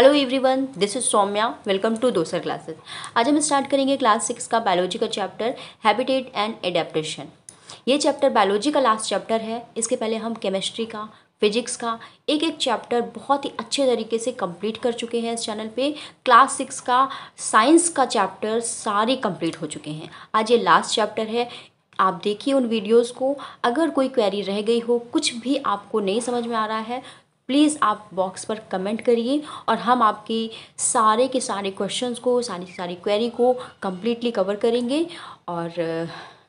Hello everyone this is Saumya welcome to दोसर classes आज हम स्टार्ट करेंगे क्लास सिक्स का बायोलॉजी का चैप्टर हैबिटेट एंड एडेप्टेशन ये चैप्टर बायोलॉजी का लास्ट चैप्टर है इसके पहले हम केमिस्ट्री का फिजिक्स का एक एक चैप्टर बहुत ही अच्छे तरीके से कंप्लीट कर चुके हैं इस चैनल पे क्लास सिक्स का साइंस का चैप्टर सारे कंप्लीट हो चुके हैं आज ये लास्ट चैप्टर है आप देखिए उन वीडियोस को अगर कोई क्वेरी रह गई हो कुछ भी आपको नहीं समझ में आ रहा है प्लीज़ आप बॉक्स पर कमेंट करिए और हम आपके सारे के सारे क्वेश्चंस को सारी की सारी क्वेरी को कम्प्लीटली कवर करेंगे और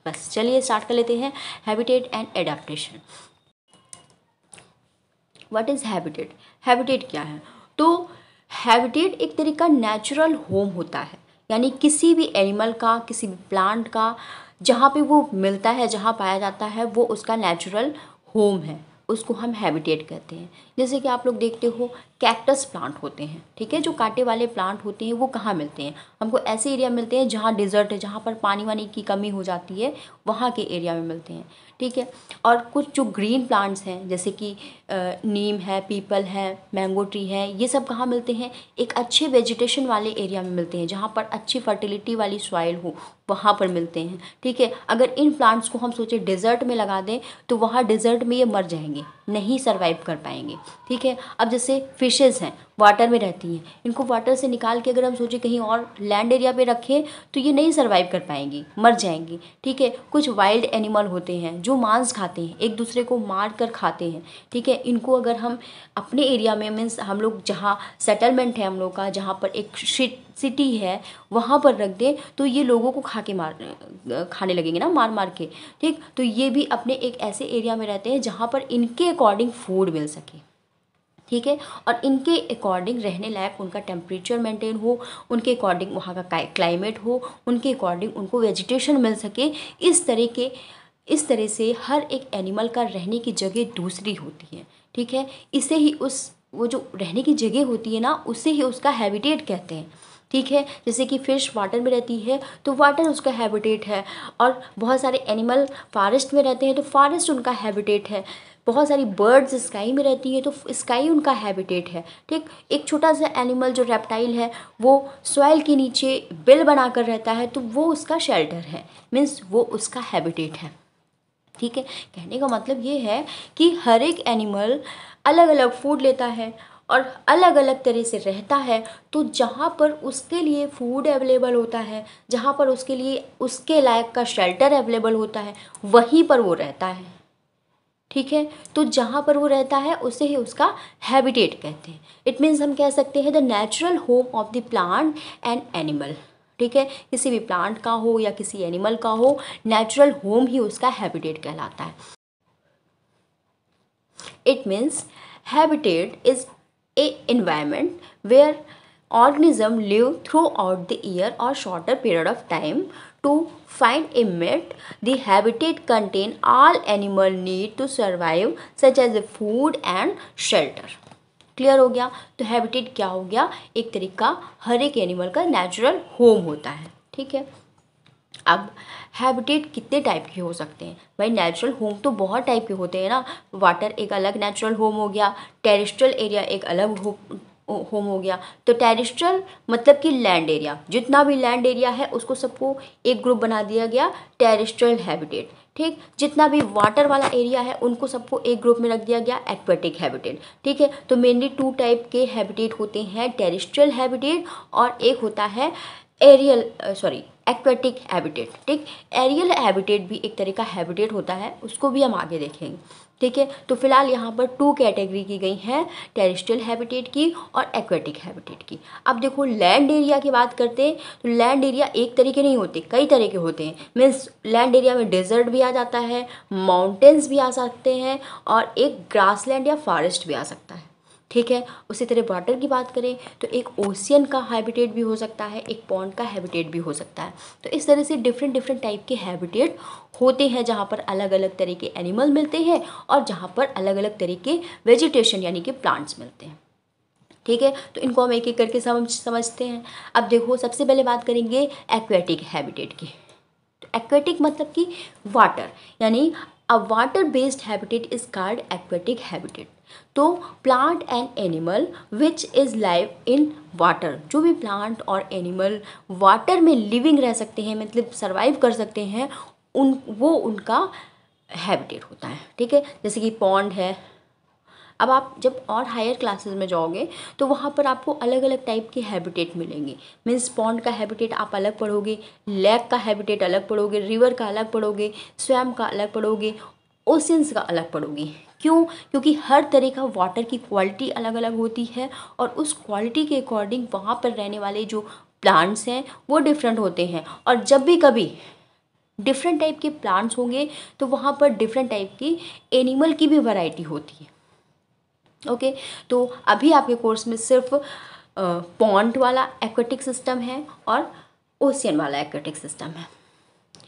बस चलिए स्टार्ट कर लेते हैं habitat and adaptation what is habitat habitat क्या है तो हैबिटेट एक तरह का नेचुरल होम होता है यानी किसी भी एनिमल का किसी भी प्लांट का जहाँ पे वो मिलता है जहाँ पाया जाता है वो उसका नेचुरल होम है उसको हम हैबिटेट कहते हैं जैसे कि आप लोग देखते हो कैक्टस प्लांट होते हैं ठीक है जो कांटे वाले प्लांट होते हैं वो कहाँ मिलते हैं हमको ऐसे एरिया मिलते हैं जहाँ डिजर्ट है जहाँ पर पानी वानी की कमी हो जाती है वहाँ के एरिया में मिलते हैं ठीक है और कुछ जो ग्रीन प्लांट्स हैं जैसे कि नीम है पीपल है मैंगो ट्री है ये सब कहाँ मिलते हैं एक अच्छे वेजिटेशन वाले एरिया में मिलते हैं जहाँ पर अच्छी फर्टिलिटी वाली सॉइल हो वहाँ पर मिलते हैं ठीक है अगर इन प्लांट्स को हम सोचें डेजर्ट में लगा दें तो वहाँ डेजर्ट में ये मर जाएंगे नहीं सर्वाइव कर पाएंगे ठीक है अब जैसे फिशेज़ हैं वाटर में रहती हैं इनको वाटर से निकाल के अगर हम सोचें कहीं और लैंड एरिया पर रखें तो ये नहीं सर्वाइव कर पाएंगी मर जाएंगी ठीक है कुछ वाइल्ड एनिमल होते हैं जो जो मांस खाते हैं एक दूसरे को मार कर खाते हैं ठीक है इनको अगर हम अपने एरिया में मीन्स हम लोग जहाँ सेटलमेंट है हम लोग का जहाँ पर एक सिटी है वहाँ पर रख दें तो ये लोगों को खा के मार खाने लगेंगे ना मार मार के ठीक तो ये भी अपने एक ऐसे एरिया में रहते हैं जहाँ पर इनके अकॉर्डिंग फूड मिल सके ठीक है और इनके अकॉर्डिंग रहने लायक उनका टेम्परेचर मेंटेन हो उनके अकॉर्डिंग वहाँ का क्लाइमेट हो उनके अकॉर्डिंग उनको वेजिटेशन मिल सके इस तरह के इस तरह से हर एक एनिमल का रहने की जगह दूसरी होती है ठीक है इसे ही उस वो जो रहने की जगह होती है ना उसे ही उसका हैबिटेट कहते हैं ठीक है जैसे कि फ़िश वाटर में रहती है तो वाटर उसका हैबिटेट है और बहुत सारे एनिमल फॉरेस्ट में रहते हैं तो फॉरेस्ट उनका हैबिटेट है बहुत सारी बर्ड्स स्काई में रहती है तो स्काई उनका हैबिटेट है ठीक एक छोटा सा एनिमल जो रेप्टाइल है वो सॉयल के नीचे बिल बनाकर रहता है तो वो उसका शेल्टर है मीन्स वो उसका हैबिटेट है ठीक है कहने का मतलब ये है कि हर एक एनिमल अलग अलग फूड लेता है और अलग अलग तरह से रहता है तो जहाँ पर उसके लिए फूड अवेलेबल होता है जहाँ पर उसके लिए उसके लायक का शेल्टर अवेलेबल होता है वहीं पर वो रहता है ठीक है तो जहाँ पर वो रहता है उसे ही उसका हैबिटेट कहते हैं इट मीन्स हम कह सकते हैं the natural home of the plant and animal ठीक है किसी भी प्लांट का हो या किसी एनिमल का हो नेचुरल होम ही उसका हैबिटेट कहलाता है it means habitat is a environment where organism live throughout the year और shorter period of time to find a mate the habitat contain all animal need to survive such as a food and shelter clear हो गया तो habitat क्या हो गया एक तरीका हर एक एनिमल का नेचुरल होम होता है ठीक है अब हैबिटेट कितने टाइप के हो सकते हैं भाई नेचुरल होम तो बहुत टाइप के होते हैं ना वाटर एक अलग नेचुरल होम हो गया टेरिस्ट्रल एरिया एक अलग हो होम हो गया तो टेरिस्ट्रल मतलब कि लैंड एरिया जितना भी लैंड एरिया है उसको सबको एक ग्रुप बना दिया गया टेरिस्ट्रल हैबिटेट ठीक जितना भी वाटर वाला एरिया है उनको सबको एक ग्रुप में रख दिया गया एक्वेटिक हैबिटेट ठीक है तो मेनली टू टाइप के हैबिटेट होते हैं टेरिस्ट्रियल हैबिटेट और एक होता है एरियल सॉरी एक्वेटिक हैबिटेट ठीक एरियल हैबिटेट भी एक तरह का हैबिटेट होता है उसको भी हम आगे देखेंगे ठीक है तो फिलहाल यहाँ पर टू कैटेगरी की गई हैं टेरिस्ट्रियल हैबिटेट की और एक्वेटिक हैबिटेट की अब देखो लैंड एरिया की बात करते हैं तो लैंड एरिया एक तरीके नहीं होते कई तरह के होते हैं मीन्स लैंड एरिया में डेजर्ट भी आ जाता है माउंटेन्स भी आ सकते हैं और एक ग्रास या फॉरेस्ट भी आ सकता है ठीक है उसी तरह वाटर की बात करें तो एक ओशियन का हैबिटेट भी हो सकता है एक पॉन्ड का हैबिटेट भी हो सकता है तो इस तरह से डिफरेंट डिफरेंट टाइप के हैबिटेट होते हैं जहाँ पर अलग अलग तरह के एनिमल मिलते हैं और जहाँ पर अलग अलग तरह के वेजिटेशन यानी कि प्लांट्स मिलते हैं ठीक है तो इनको हम एक एक करके समझ समझते हैं अब देखो सबसे पहले बात करेंगे एक्वेटिक हैबिटेट की तो एक्वेटिक मतलब कि वाटर यानी uh water based habitat is called aquatic habitat तो plant and animal which is live in water जो भी प्लांट और एनिमल वाटर में लिविंग रह सकते हैं मतलब सर्वाइव कर सकते हैं उन वो उनका हैबिटेट होता है ठीक है जैसे कि पॉन्ड है अब आप जब और हायर क्लासेस में जाओगे तो वहाँ पर आपको अलग अलग टाइप के हैबिटेट मिलेंगे मीन्स पॉन्ड का हैबिटेट आप अलग पढ़ोगे लेक का हैबिटेट अलग पढ़ोगे रिवर का अलग पढ़ोगे स्वैम का अलग पढ़ोगे ओशंस का अलग पड़ोगी क्यों क्योंकि हर तरह का वाटर की क्वालिटी अलग अलग होती है और उस क्वालिटी के अकॉर्डिंग वहाँ पर रहने वाले जो प्लांट्स हैं वो डिफरेंट होते हैं और जब भी कभी डिफरेंट टाइप के प्लांट्स होंगे तो वहाँ पर डिफरेंट टाइप की एनिमल की भी वैरायटी होती है ओके तो अभी आपके कोर्स में सिर्फ पॉन्ट वाला एक्वेटिक सिस्टम है और ओशियन वाला एक्वेटिक सिस्टम है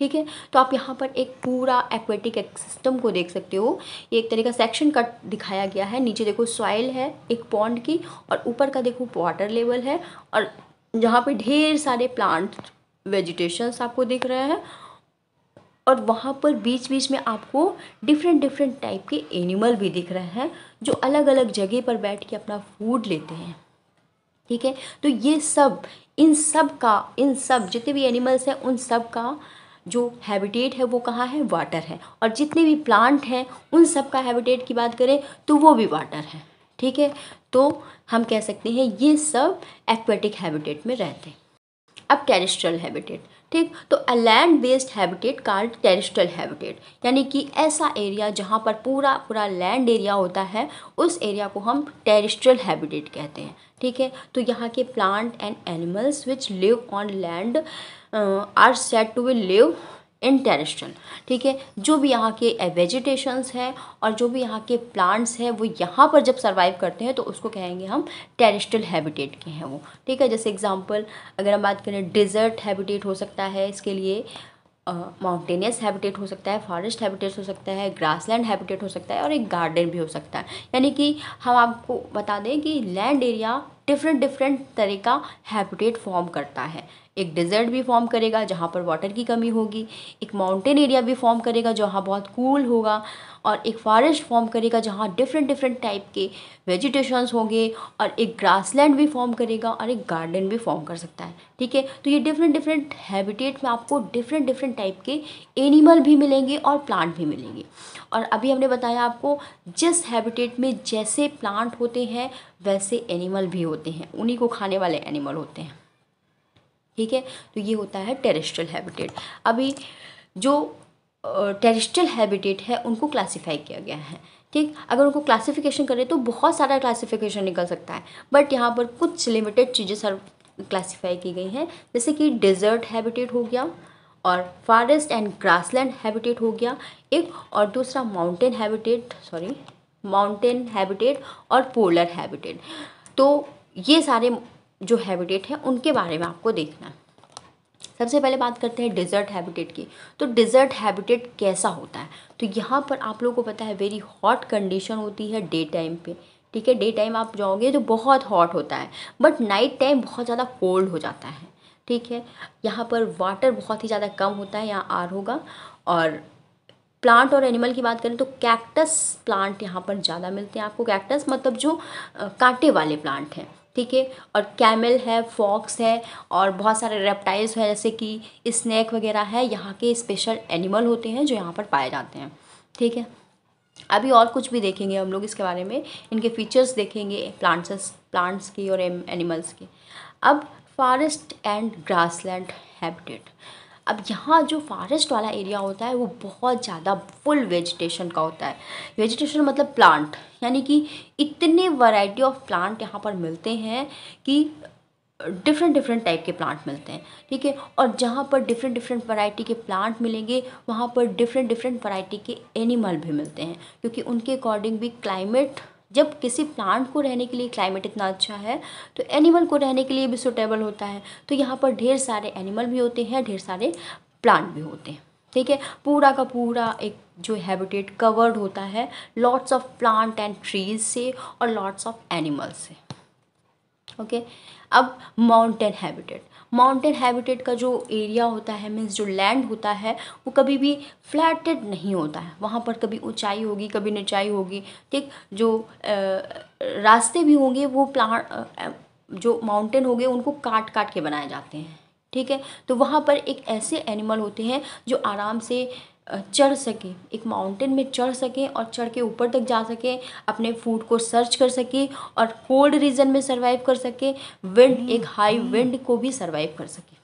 ठीक है तो आप यहाँ पर एक पूरा एक्वेटिक एक सिस्टम को देख सकते हो ये एक तरह का सेक्शन कट दिखाया गया है नीचे देखो सॉइल है एक पॉन्ड की और ऊपर का देखो वाटर लेवल है और जहाँ पे ढेर सारे प्लांट वेजिटेशंस आपको दिख रहे हैं और वहाँ पर बीच बीच में आपको डिफरेंट डिफरेंट टाइप के एनिमल भी दिख रहे हैं जो अलग अलग जगह पर बैठ के अपना फूड लेते हैं ठीक है तो ये सब इन सब का इन सब जितने भी एनिमल्स हैं उन सब का जो हैबिटेट है वो कहाँ है वाटर है और जितने भी प्लांट हैं उन सब का हैबिटेट की बात करें तो वो भी वाटर है ठीक है तो हम कह सकते हैं ये सब एक्वेटिक हैबिटेट में रहते हैं अब टेरिस्ट्रल हैबिटेट ठीक तो uh land based habitat called terrestrial habitat यानी कि ऐसा एरिया जहाँ पर पूरा पूरा लैंड एरिया होता है उस एरिया को हम टेरिस्ट्रियल हैबिटेट कहते हैं ठीक है तो यहाँ के plant and animals which live on land are set to live in terrestrial ठीक है जो भी यहाँ के वेजिटेशंस eh, हैं और जो भी यहाँ के प्लांट्स हैं वो यहाँ पर जब सर्वाइव करते हैं तो उसको कहेंगे हम टेरेस्ट्रल हैबिटेट के हैं वो ठीक है जैसे एग्जांपल अगर हम बात करें डिज़र्ट हैबिटेट हो सकता है इसके लिए माउंटेनियस uh, हैबिटेट हो सकता है फॉरेस्ट हैबिटेट हो सकता है ग्रासलैंड हैबिटेट हो सकता है और एक गार्डन भी हो सकता है यानी कि हम आपको बता दें कि लैंड एरिया डिफरेंट डिफरेंट तरह का हैबिटेट फॉर्म करता है एक डिज़र्ट भी फॉर्म करेगा जहाँ पर वाटर की कमी होगी एक माउंटेन एरिया भी फॉर्म करेगा जहाँ बहुत कूल होगा और एक फॉरेस्ट फॉर्म करेगा जहाँ डिफरेंट डिफरेंट टाइप के वेजिटेशंस होंगे और एक ग्रासलैंड भी फॉर्म करेगा और एक गार्डन भी फॉर्म कर सकता है ठीक है तो ये डिफरेंट डिफरेंट हैबिटेट में आपको डिफरेंट डिफरेंट टाइप के एनिमल भी मिलेंगे और प्लांट भी मिलेंगे और अभी हमने बताया आपको जिस हैबिटेट में जैसे प्लांट होते हैं वैसे एनिमल भी होते हैं उन्हीं को खाने वाले एनिमल होते हैं ठीक है तो ये होता है टेरेस्ट्रल हैबिटेट अभी जो टेरेस्ट्रल हैबिटेट है उनको क्लासीफाई किया गया है ठीक अगर उनको क्लासिफिकेशन करें तो बहुत सारा क्लासिफिकेशन निकल सकता है बट यहाँ पर कुछ लिमिटेड चीज़ें सर क्लासीफाई की गई हैं जैसे कि डेजर्ट हैबिटेट हो गया और फॉरेस्ट एंड ग्रासलैंड हैबिटेट हो गया एक और दूसरा mountain habitat sorry mountain habitat और पोलर हैबिटेट तो ये सारे जो हैबिटेट है उनके बारे में आपको देखना है सबसे पहले बात करते हैं डिज़र्ट हैबिटेट की तो डिज़र्ट हैबिटेट कैसा होता है तो यहाँ पर आप लोगों को पता है वेरी हॉट कंडीशन होती है डे टाइम पे ठीक है डे टाइम आप जाओगे तो बहुत हॉट होता है बट नाइट टाइम बहुत ज़्यादा कोल्ड हो जाता है ठीक है यहाँ पर वाटर बहुत ही ज़्यादा कम होता है यहाँ आर होगा और प्लांट और एनिमल की बात करें तो कैक्टस प्लांट यहाँ पर ज़्यादा मिलते हैं आपको कैक्टस मतलब जो कांटे वाले प्लांट हैं ठीक है और कैमल है फॉक्स है और बहुत सारे रेप्टाइल्स हैं जैसे कि स्नैक वगैरह है यहाँ के स्पेशल एनिमल होते हैं जो यहाँ पर पाए जाते हैं ठीक है अभी और कुछ भी देखेंगे हम लोग इसके बारे में इनके फीचर्स देखेंगे प्लांट्स प्लांट्स की और एनिमल्स की अब फॉरेस्ट एंड ग्रासलैंड हैबिटेट अब यहाँ जो फॉरेस्ट वाला एरिया होता है वो बहुत ज़्यादा फुल वेजिटेशन का होता है वेजिटेशन मतलब प्लांट यानी कि इतने वैरायटी ऑफ प्लांट यहाँ पर मिलते हैं कि डिफरेंट डिफरेंट टाइप के प्लांट मिलते हैं ठीक है और जहाँ पर डिफरेंट डिफरेंट वैरायटी के प्लांट मिलेंगे वहाँ पर डिफरेंट डिफरेंट वैरायटी के एनिमल भी मिलते हैं क्योंकि उनके अकॉर्डिंग भी क्लाइमेट जब किसी प्लांट को रहने के लिए क्लाइमेट इतना अच्छा है तो एनिमल को रहने के लिए भी सुटेबल होता है तो यहाँ पर ढेर सारे एनिमल भी होते हैं ढेर सारे प्लांट भी होते हैं ठीक है पूरा का पूरा एक जो हैबिटेट कवर्ड होता है lots of plant and trees से और लॉट्स ऑफ एनिमल से ओके okay? अब माउंटेन हैबिटेट माउंटेन हैबिटेट का जो एरिया होता है मीन्स जो लैंड होता है वो कभी भी फ्लैटेड नहीं होता है वहाँ पर कभी ऊंचाई होगी कभी ऊंचाई होगी ठीक जो रास्ते भी होंगे वो प्लान जो माउंटेन होंगे उनको काट काट के बनाए जाते हैं ठीक है तो वहाँ पर एक ऐसे एनिमल होते हैं जो आराम से चढ़ सकें एक माउंटेन में चढ़ सकें और चढ़ के ऊपर तक जा सकें अपने फूड को सर्च कर सके और कोल्ड रीजन में सर्वाइव कर सके विंड हम्म, एक हाई हम्म। विंड को भी सर्वाइव कर सके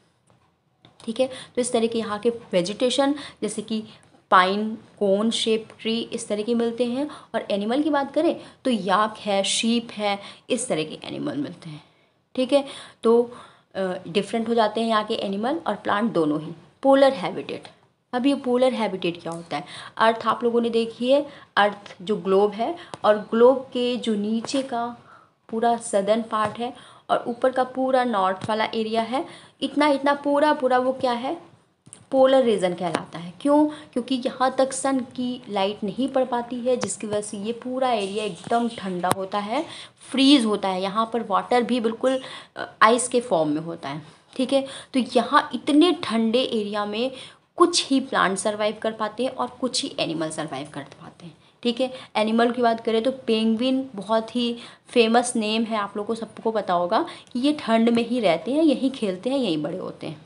ठीक है तो इस तरह के यहाँ के वेजिटेशन जैसे कि पाइन कोन शेप ट्री इस तरह के मिलते हैं और एनिमल की बात करें तो याक है शीप है इस तरह के एनिमल मिलते हैं ठीक है तो डिफरेंट हो जाते हैं यहाँ के एनिमल और प्लांट दोनों ही पोलर हैबिटेट अब ये पोलर हैबिटेट क्या होता है अर्थ आप लोगों ने देखी है अर्थ जो ग्लोब है और ग्लोब के जो नीचे का पूरा सदर्न पार्ट है और ऊपर का पूरा नॉर्थ वाला एरिया है इतना इतना पूरा पूरा वो क्या है पोलर रीजन कहलाता है क्यों क्योंकि यहाँ तक सन की लाइट नहीं पड़ पाती है जिसकी वजह से ये पूरा एरिया एकदम ठंडा होता है फ्रीज़ होता है यहाँ पर वाटर भी बिल्कुल आइस के फॉर्म में होता है ठीक है तो यहाँ इतने ठंडे एरिया में कुछ ही प्लांट सर्वाइव कर पाते हैं और कुछ ही एनिमल सर्वाइव कर पाते हैं ठीक है एनिमल की बात करें तो पेंगविन बहुत ही फेमस नेम है आप लोग को सबको पता होगा कि ये ठंड में ही रहते हैं यहीं खेलते हैं यहीं बड़े होते हैं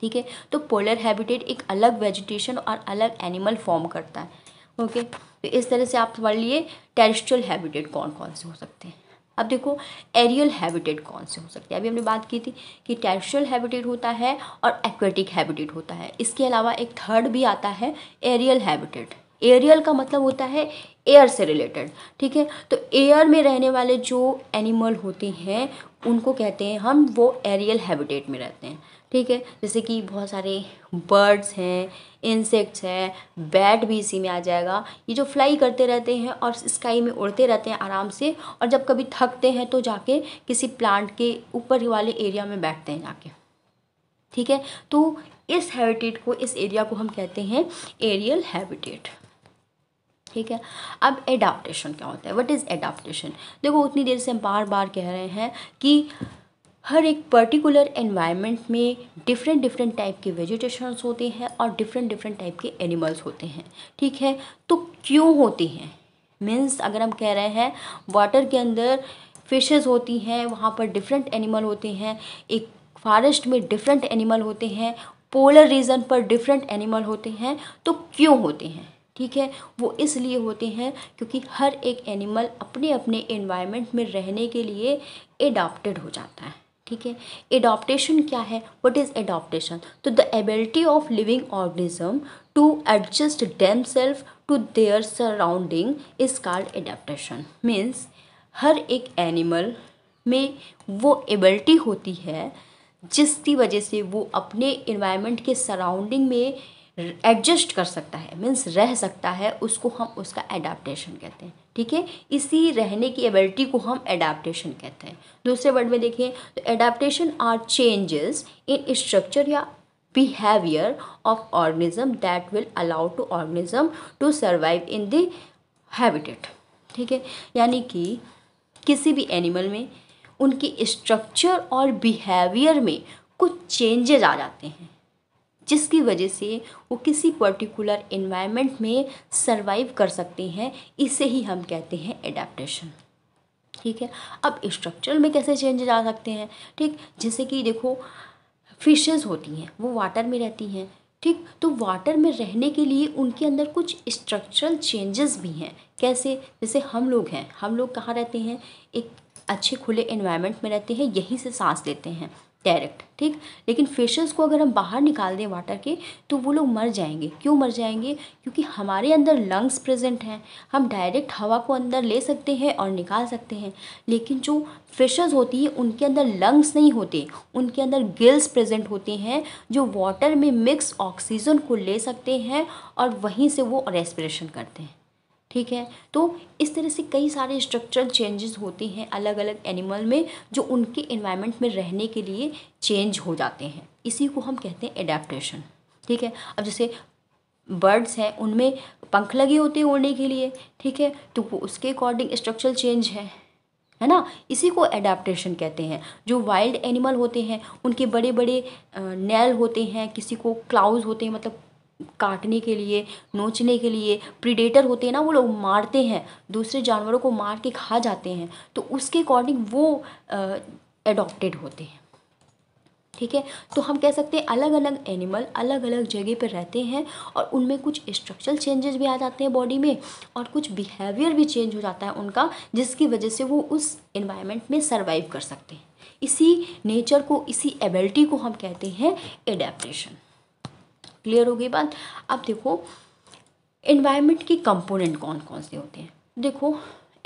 ठीक है तो पोलर हैबिटेट एक अलग वेजिटेशन और अलग एनिमल फॉर्म करता है ओके तो इस तरह से आप पढ़ लिए टेरिस्ट्रियल हैबिटेट कौन कौन से हो सकते हैं अब देखो एरियल हैबिटेट कौन से हो सकते हैं अभी हमने बात की थी कि टेरेस्ट्रियल हैबिटेट होता है और एक्वेटिक हैबिटेट होता है इसके अलावा एक थर्ड भी आता है एरियल हैबिटेट एरियल का मतलब होता है एयर से रिलेटेड ठीक है तो एयर में रहने वाले जो एनिमल होते हैं उनको कहते हैं हम वो एरियल हैबिटेट में रहते हैं ठीक है जैसे कि बहुत सारे बर्ड्स हैं इंसेक्ट्स हैं बैट भी इसी में आ जाएगा ये जो फ्लाई करते रहते हैं और स्काई में उड़ते रहते हैं आराम से और जब कभी थकते हैं तो जाके किसी प्लांट के ऊपर वाले एरिया में बैठते हैं जाके ठीक है तो इस हैबिटेट को इस एरिया को हम कहते हैं एरियल हैबिटेट ठीक है अब एडाप्टेशन क्या होता है व्हाट इज़ एडाप्टेशन देखो उतनी देर से हम बार बार कह रहे हैं कि हर एक पर्टिकुलर एनवायरनमेंट में डिफरेंट डिफरेंट टाइप के वेजिटेशंस होते हैं और डिफरेंट डिफरेंट टाइप के एनिमल्स होते हैं ठीक है तो क्यों होते हैं मीन्स अगर हम कह रहे हैं वाटर के अंदर फिशेस होती हैं वहाँ पर डिफरेंट एनिमल होते हैं एक फॉरेस्ट में डिफरेंट एनिमल होते हैं पोलर रीजन पर डिफरेंट एनिमल होते हैं तो क्यों होते हैं ठीक है वो इसलिए होते हैं क्योंकि हर एक एनिमल अपने अपने इन्वायरमेंट में रहने के लिए एडाप्टेड हो जाता है ठीक है एडोप्टेशन क्या है वट इज़ एडोप्टेशन तो the ability of living organism to adjust themselves to their surrounding is called adaptation means हर एक एनिमल में वो एबिलिटी होती है जिसकी वजह से वो अपने इन्वायरमेंट के सराउंडिंग में एडजस्ट कर सकता है मीन्स रह सकता है उसको हम उसका एडाप्टेशन कहते हैं ठीक है इसी रहने की एबिलिटी को हम एडाप्टेशन कहते हैं दूसरे वर्ड में देखिए तो adaptation are changes in structure या behaviour of organism that will allow to organism to survive in the habitat ठीक है यानी कि किसी भी एनिमल में उनके स्ट्रक्चर और बिहेवियर में कुछ चेंजेज आ जाते हैं जिसकी वजह से वो किसी पर्टिकुलर इन्वायरमेंट में सर्वाइव कर सकते हैं इसे ही हम कहते हैं एडाप्टेशन ठीक है अब स्ट्रक्चर में कैसे चेंजेज आ सकते हैं ठीक जैसे कि देखो फिशेज होती हैं वो वाटर में रहती हैं ठीक तो वाटर में रहने के लिए उनके अंदर कुछ स्ट्रक्चरल चेंजेस भी हैं कैसे जैसे हम लोग हैं हम लोग कहाँ रहते हैं एक अच्छे खुले इन्वायरमेंट में रहते हैं यहीं से सांस लेते हैं डायरेक्ट ठीक लेकिन फिशेस को अगर हम बाहर निकाल दें वाटर के तो वो लोग मर जाएंगे क्यों मर जाएंगे क्योंकि हमारे अंदर लंग्स प्रेजेंट हैं हम डायरेक्ट हवा को अंदर ले सकते हैं और निकाल सकते हैं लेकिन जो फिशेस होती है उनके अंदर लंग्स नहीं होते उनके अंदर गिल्स प्रेजेंट होते हैं जो वाटर में मिक्स ऑक्सीजन को ले सकते हैं और वहीं से वो रेस्परेशन करते हैं ठीक है तो इस तरह से कई सारे स्ट्रक्चरल चेंजेस होते हैं अलग अलग एनिमल में जो उनके इन्वायरमेंट में रहने के लिए चेंज हो जाते हैं इसी को हम कहते हैं एडेप्टन ठीक है अब जैसे बर्ड्स हैं उनमें पंख लगे होते हैं उड़ने के लिए ठीक है तो वो उसके अकॉर्डिंग स्ट्रक्चरल चेंज है है ना इसी को एडाप्टेशन कहते हैं जो वाइल्ड एनिमल होते हैं उनके बड़े बड़े नैल होते हैं किसी को क्लाउज होते हैं मतलब काटने के लिए नोचने के लिए प्रीडेटर होते हैं ना वो लोग मारते हैं दूसरे जानवरों को मार के खा जाते हैं तो उसके अकॉर्डिंग वो एडॉप्टेड होते हैं ठीक है तो हम कह सकते हैं अलग अलग एनिमल अलग अलग जगह पर रहते हैं और उनमें कुछ स्ट्रक्चरल चेंजेस भी आ जाते हैं बॉडी में और कुछ बिहेवियर भी चेंज हो जाता है उनका जिसकी वजह से वो उस एनवायरनमेंट में सर्वाइव कर सकते हैं इसी नेचर को इसी एबिलिटी को हम कहते हैं एडेप्टेशन क्लियर हो गई बात अब देखो इन्वायरमेंट के कंपोनेंट कौन कौन से होते हैं देखो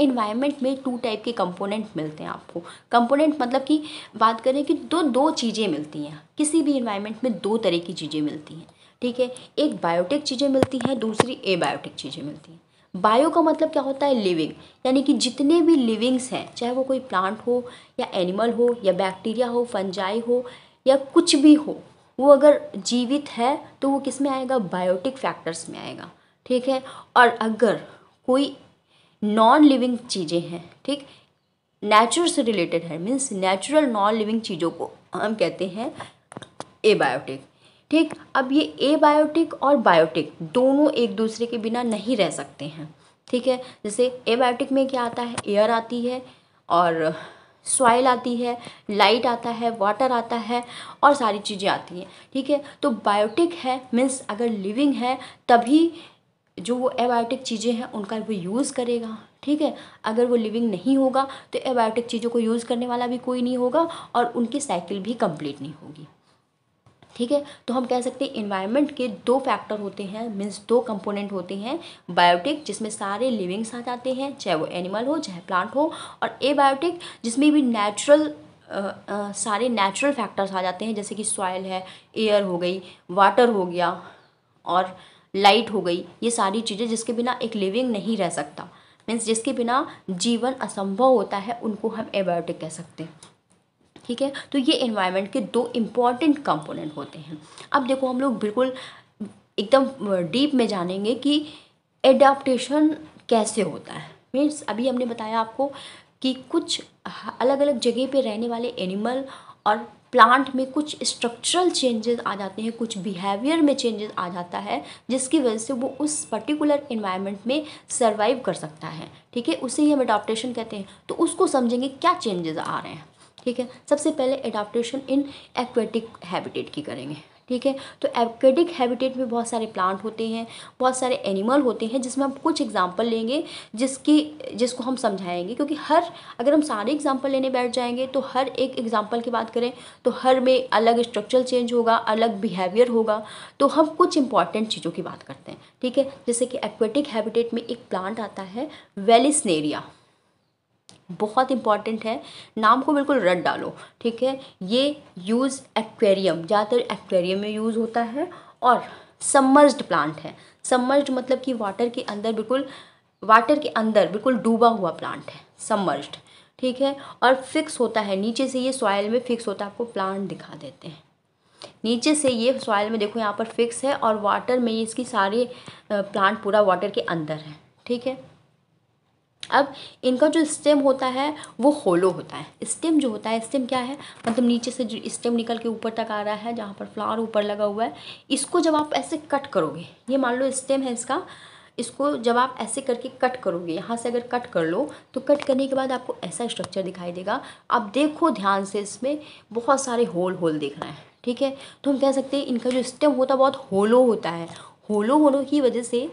इन्वायरमेंट में टू टाइप के कंपोनेंट मिलते हैं आपको कंपोनेंट मतलब कि बात करें कि दो दो चीज़ें मिलती हैं किसी भी इन्वायरमेंट में दो तरह की चीज़ें मिलती हैं ठीक है एक बायोटिक चीज़ें मिलती हैं दूसरी ए बायोटिक चीज़ें मिलती हैं बायो का मतलब क्या होता है लिविंग यानी कि जितने भी लिविंग्स हैं चाहे वो कोई प्लांट हो या एनिमल हो या बैक्टीरिया हो फंजाई हो या कुछ भी हो वो अगर जीवित है तो वो किस में आएगा बायोटिक फैक्टर्स में आएगा ठीक है और अगर कोई नॉन लिविंग चीज़ें हैं ठीक नेचुर से रिलेटेड है मीन्स नेचुरल नॉन लिविंग चीज़ों को हम कहते हैं ए बायोटिक ठीक अब ये ए बायोटिक और बायोटिक दोनों एक दूसरे के बिना नहीं रह सकते हैं ठीक है जैसे ए बायोटिक में क्या आता है एयर आती है और सॉइल आती है लाइट आता है वाटर आता है और सारी चीज़ें आती हैं ठीक है तो बायोटिक है मीन्स अगर लिविंग है तभी जो वो एबायोटिक चीज़ें हैं उनका वो यूज़ करेगा ठीक है अगर वो लिविंग नहीं होगा तो एबायोटिक चीज़ों को यूज़ करने वाला भी कोई नहीं होगा और उनकी साइकिल भी कंप्लीट नहीं होगी ठीक है तो हम कह सकते हैं इन्वायरमेंट के दो फैक्टर होते हैं मीन्स दो कंपोनेंट होते हैं बायोटिक जिसमें सारे लिविंग्स आ जाते हैं चाहे वो एनिमल हो चाहे प्लांट हो और ए बायोटिक जिसमें भी नेचुरल सारे नेचुरल फैक्टर्स आ जाते हैं जैसे कि सॉयल है एयर हो गई वाटर हो गया और लाइट हो गई ये सारी चीज़ें जिसके बिना एक लिविंग नहीं रह सकता मीन्स जिसके बिना जीवन असंभव होता है उनको हम एबायोटिक कह सकते हैं ठीक है तो ये इन्वायरमेंट के दो इम्पॉर्टेंट कंपोनेंट होते हैं अब देखो हम लोग बिल्कुल एकदम डीप में जानेंगे कि एडाप्टेशन कैसे होता है मीन्स अभी हमने बताया आपको कि कुछ अलग अलग जगह पे रहने वाले एनिमल और प्लांट में कुछ स्ट्रक्चरल चेंजेस आ जाते हैं कुछ बिहेवियर में चेंजेस आ जाता है जिसकी वजह से वो उस पर्टिकुलर इन्वायरमेंट में सर्वाइव कर सकता है ठीक है उसे ही हम अडॉप्टेशन कहते हैं तो उसको समझेंगे क्या चेंजेस आ रहे हैं ठीक है सबसे पहले एडाप्टेशन इन एक्वेटिक हैबिटेट की करेंगे ठीक है तो एक्वेटिक हैबिटेट में बहुत सारे प्लांट होते हैं बहुत सारे एनिमल होते हैं जिसमें हम कुछ एग्जाम्पल लेंगे जिसकी जिसको हम समझाएंगे क्योंकि हर अगर हम सारे एग्जाम्पल लेने बैठ जाएंगे तो हर एक एग्जाम्पल की बात करें तो हर में अलग स्ट्रक्चरल चेंज होगा अलग बिहेवियर होगा तो हम कुछ इंपॉर्टेंट चीज़ों की बात करते हैं ठीक है जैसे कि एक्वेटिक हैबिटेट में एक प्लांट आता है वेलिसनेरिया बहुत इंपॉर्टेंट है नाम को बिल्कुल रट डालो ठीक है ये यूज़ एक्वेरियम ज़्यादातर एक्वेरियम में यूज़ होता है और सम्मर्ज प्लांट है सम्मर्ज मतलब कि वाटर के अंदर बिल्कुल वाटर के अंदर बिल्कुल डूबा हुआ प्लांट है सम्मर्ज ठीक है और फिक्स होता है नीचे से ये सॉयल में फिक्स होता है आपको प्लांट दिखा देते हैं नीचे से ये सॉयल में देखो यहाँ पर फिक्स है और वाटर में इसकी सारे प्लांट पूरा वाटर के अंदर है ठीक है अब इनका जो स्टेम होता है वो होलो होता है स्टेम जो होता है स्टेम क्या है मतलब नीचे से जो स्टेम निकल के ऊपर तक आ रहा है जहाँ पर फ्लावर ऊपर लगा हुआ है इसको जब आप ऐसे कट करोगे ये मान लो स्टेम है इसका इसको जब आप ऐसे करके कट करोगे यहाँ से अगर कट कर लो तो कट करने के बाद आपको ऐसा स्ट्रक्चर दिखाई देगा आप देखो ध्यान से इसमें बहुत सारे होल होल दिख रहे हैं ठीक है तो हम कह सकते हैं इनका जो स्टेम होता है बहुत होलो होता है होलो होने की वजह से